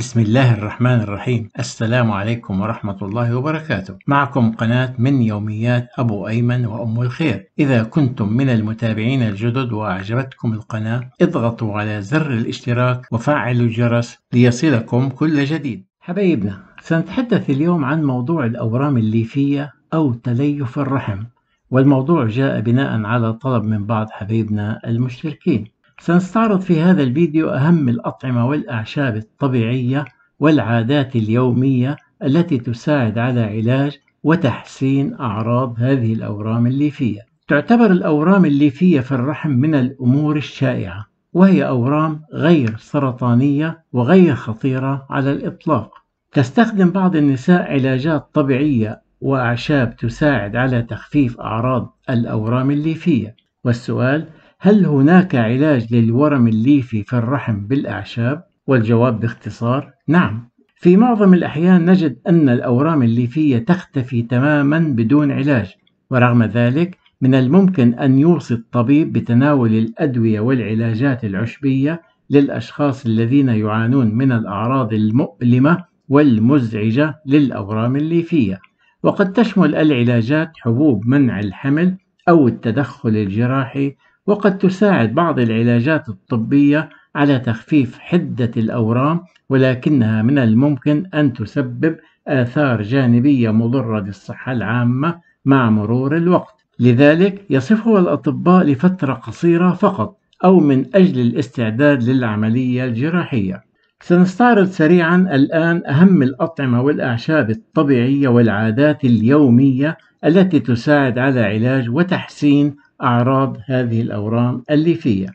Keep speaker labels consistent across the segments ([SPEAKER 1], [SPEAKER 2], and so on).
[SPEAKER 1] بسم الله الرحمن الرحيم السلام عليكم ورحمة الله وبركاته معكم قناة من يوميات أبو أيمن وأم الخير إذا كنتم من المتابعين الجدد وأعجبتكم القناة اضغطوا على زر الاشتراك وفعلوا الجرس ليصلكم كل جديد حبايبنا سنتحدث اليوم عن موضوع الأورام الليفية أو تليف الرحم والموضوع جاء بناء على طلب من بعض حبايبنا المشتركين سنستعرض في هذا الفيديو أهم الأطعمة والأعشاب الطبيعية والعادات اليومية التي تساعد على علاج وتحسين أعراض هذه الأورام الليفية تعتبر الأورام الليفية في الرحم من الأمور الشائعة وهي أورام غير سرطانية وغير خطيرة على الإطلاق تستخدم بعض النساء علاجات طبيعية وأعشاب تساعد على تخفيف أعراض الأورام الليفية والسؤال هل هناك علاج للورم الليفي في الرحم بالأعشاب؟ والجواب باختصار نعم في معظم الأحيان نجد أن الأورام الليفية تختفي تماما بدون علاج ورغم ذلك من الممكن أن يوصي الطبيب بتناول الأدوية والعلاجات العشبية للأشخاص الذين يعانون من الأعراض المؤلمة والمزعجة للأورام الليفية وقد تشمل العلاجات حبوب منع الحمل أو التدخل الجراحي وقد تساعد بعض العلاجات الطبية على تخفيف حدة الأورام ولكنها من الممكن أن تسبب آثار جانبية مضرة للصحة العامة مع مرور الوقت لذلك يصفها الأطباء لفترة قصيرة فقط أو من أجل الاستعداد للعملية الجراحية سنستعرض سريعا الآن أهم الأطعمة والأعشاب الطبيعية والعادات اليومية التي تساعد على علاج وتحسين أعراض هذه الأورام الليفية.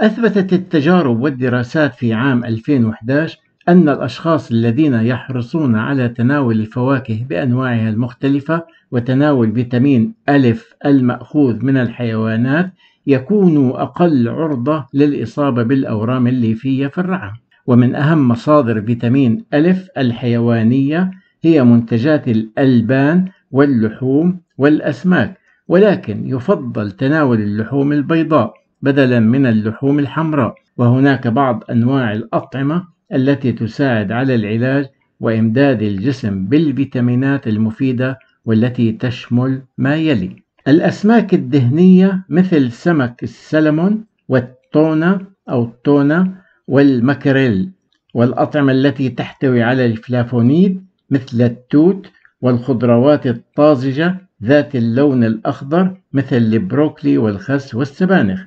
[SPEAKER 1] أثبتت التجارب والدراسات في عام 2011 أن الأشخاص الذين يحرصون على تناول الفواكه بأنواعها المختلفة وتناول فيتامين ألف المأخوذ من الحيوانات يكونوا أقل عرضة للإصابة بالأورام الليفية في الرعى ومن أهم مصادر فيتامين ألف الحيوانية هي منتجات الألبان واللحوم والأسماك ولكن يفضل تناول اللحوم البيضاء بدلا من اللحوم الحمراء وهناك بعض أنواع الأطعمة التي تساعد على العلاج وإمداد الجسم بالفيتامينات المفيدة والتي تشمل ما يلي الأسماك الدهنية مثل سمك السلمون والتونة أو التونة والمكريل والأطعمة التي تحتوي على الفلافونيد مثل التوت والخضروات الطازجة ذات اللون الأخضر مثل البروكلي والخس والسبانخ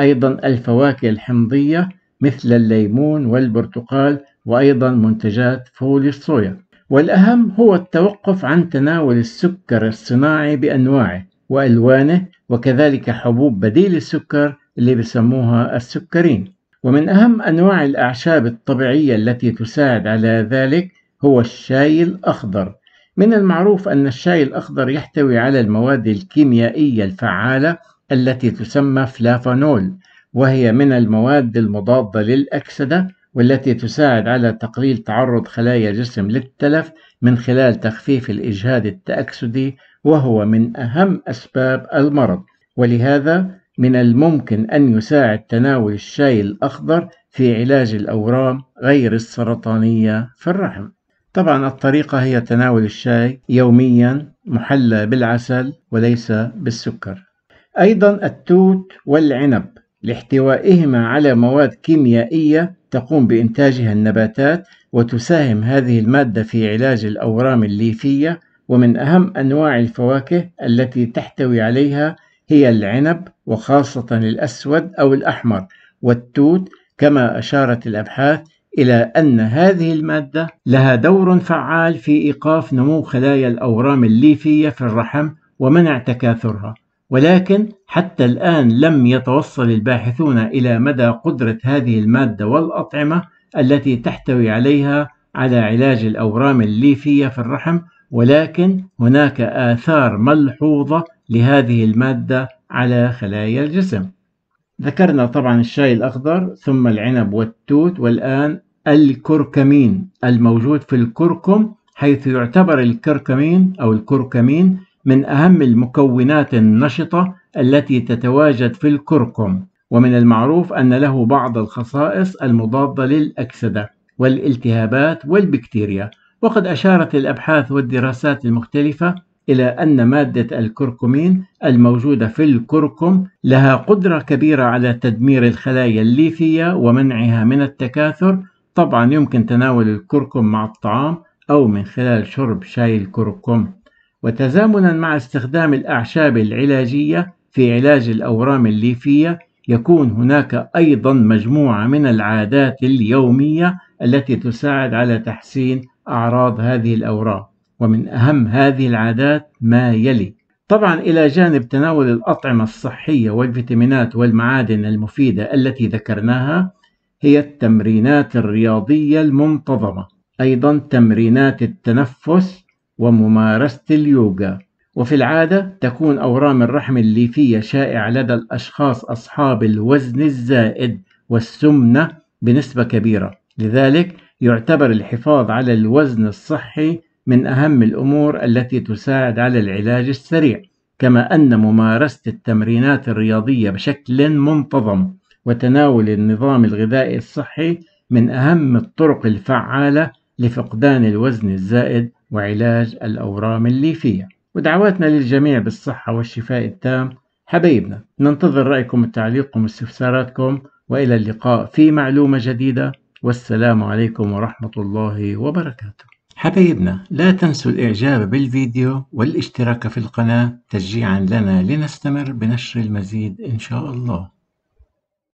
[SPEAKER 1] أيضا الفواكه الحمضية مثل الليمون والبرتقال وأيضا منتجات فول الصويا والأهم هو التوقف عن تناول السكر الصناعي بأنواعه وألوانه وكذلك حبوب بديل السكر اللي بسموها السكرين ومن أهم أنواع الأعشاب الطبيعية التي تساعد على ذلك هو الشاي الأخضر من المعروف أن الشاي الأخضر يحتوي على المواد الكيميائية الفعالة التي تسمى فلافانول، وهي من المواد المضادة للأكسدة والتي تساعد على تقليل تعرض خلايا الجسم للتلف من خلال تخفيف الإجهاد التأكسدي وهو من أهم أسباب المرض ولهذا من الممكن أن يساعد تناول الشاي الأخضر في علاج الأورام غير السرطانية في الرحم طبعا الطريقة هي تناول الشاي يوميا محلى بالعسل وليس بالسكر أيضا التوت والعنب لاحتوائهما على مواد كيميائية تقوم بإنتاجها النباتات وتساهم هذه المادة في علاج الأورام الليفية ومن أهم أنواع الفواكه التي تحتوي عليها هي العنب وخاصة الأسود أو الأحمر والتوت كما أشارت الأبحاث إلى أن هذه المادة لها دور فعال في إيقاف نمو خلايا الأورام الليفية في الرحم ومنع تكاثرها ولكن حتى الآن لم يتوصل الباحثون إلى مدى قدرة هذه المادة والأطعمة التي تحتوي عليها على علاج الأورام الليفية في الرحم ولكن هناك آثار ملحوظة لهذه المادة على خلايا الجسم ذكرنا طبعا الشاي الأخضر ثم العنب والتوت والآن الكركمين الموجود في الكركم حيث يعتبر الكركمين أو الكركمين من أهم المكونات النشطة التي تتواجد في الكركم ومن المعروف أن له بعض الخصائص المضادة للأكسدة والالتهابات والبكتيريا وقد أشارت الأبحاث والدراسات المختلفة إلى أن مادة الكركمين الموجودة في الكركم لها قدرة كبيرة على تدمير الخلايا الليفية ومنعها من التكاثر طبعا يمكن تناول الكركم مع الطعام أو من خلال شرب شاي الكركم وتزامنا مع استخدام الأعشاب العلاجية في علاج الأورام الليفية يكون هناك أيضا مجموعة من العادات اليومية التي تساعد على تحسين أعراض هذه الأورام ومن أهم هذه العادات ما يلي طبعا إلى جانب تناول الأطعمة الصحية والفيتامينات والمعادن المفيدة التي ذكرناها هي التمرينات الرياضية المنتظمة أيضا تمرينات التنفس وممارسة اليوغا وفي العادة تكون أورام الرحم الليفية شائعة لدى الأشخاص أصحاب الوزن الزائد والسمنة بنسبة كبيرة لذلك يعتبر الحفاظ على الوزن الصحي من أهم الأمور التي تساعد على العلاج السريع كما أن ممارسة التمرينات الرياضية بشكل منتظم وتناول النظام الغذائي الصحي من أهم الطرق الفعالة لفقدان الوزن الزائد وعلاج الأورام الليفية ودعواتنا للجميع بالصحة والشفاء التام حبايبنا ننتظر رأيكم وتعليقكم واستفساراتكم وإلى اللقاء في معلومة جديدة والسلام عليكم ورحمة الله وبركاته حبايبنا لا تنسوا الإعجاب بالفيديو والاشتراك في القناة تشجيعا لنا لنستمر بنشر المزيد إن شاء الله